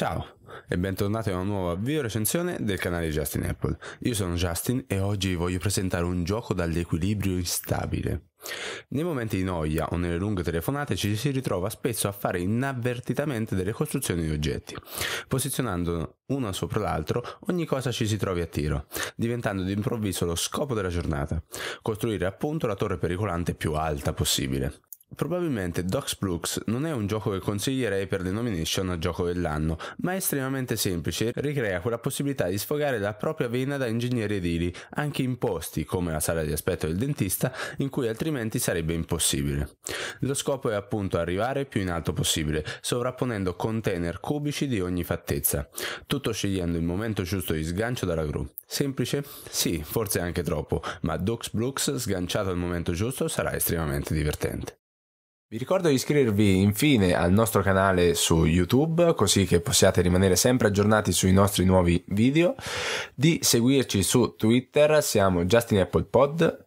Ciao e bentornati a una nuova video recensione del canale Justin Apple. Io sono Justin e oggi vi voglio presentare un gioco dall'equilibrio instabile. Nei momenti di noia o nelle lunghe telefonate ci si ritrova spesso a fare inavvertitamente delle costruzioni di oggetti. Posizionando una sopra l'altro, ogni cosa ci si trovi a tiro, diventando d'improvviso lo scopo della giornata, costruire appunto la torre pericolante più alta possibile. Probabilmente Docs Brooks non è un gioco che consiglierei per denomination a gioco dell'anno, ma è estremamente semplice e ricrea quella possibilità di sfogare la propria vena da ingegneri edili, anche in posti come la sala di aspetto del dentista, in cui altrimenti sarebbe impossibile. Lo scopo è appunto arrivare più in alto possibile, sovrapponendo container cubici di ogni fattezza, tutto scegliendo il momento giusto di sgancio dalla gru. Semplice? Sì, forse anche troppo, ma Docs Brooks sganciato al momento giusto sarà estremamente divertente. Vi ricordo di iscrivervi infine al nostro canale su YouTube così che possiate rimanere sempre aggiornati sui nostri nuovi video, di seguirci su Twitter, siamo Justin Apple Pod,